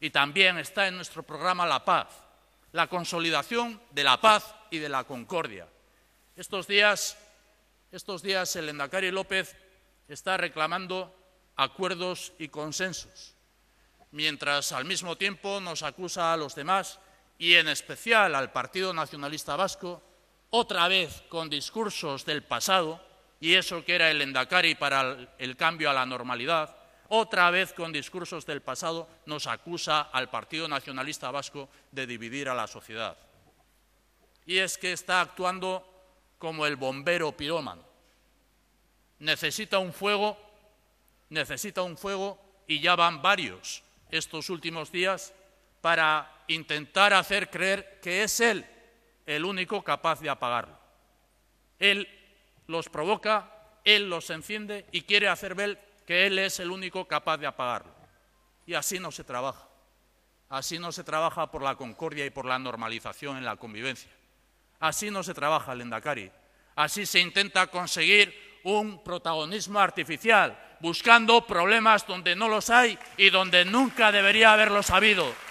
Y también está en nuestro programa la paz, la consolidación de la paz y de la concordia. Estos días, estos días el Endacari López está reclamando acuerdos y consensos, mientras al mismo tiempo nos acusa a los demás y en especial al Partido Nacionalista Vasco, otra vez con discursos del pasado, y eso que era el Endacari para el cambio a la normalidad, otra vez con discursos del pasado, nos acusa al Partido Nacionalista Vasco de dividir a la sociedad. Y es que está actuando como el bombero pirómano. Necesita un fuego, necesita un fuego y ya van varios estos últimos días para intentar hacer creer que es él el único capaz de apagarlo. Él los provoca, él los enciende y quiere hacer ver que Él es el único capaz de apagarlo. Y así no se trabaja. Así no se trabaja por la concordia y por la normalización en la convivencia. Así no se trabaja el Así se intenta conseguir un protagonismo artificial, buscando problemas donde no los hay y donde nunca debería haberlos habido.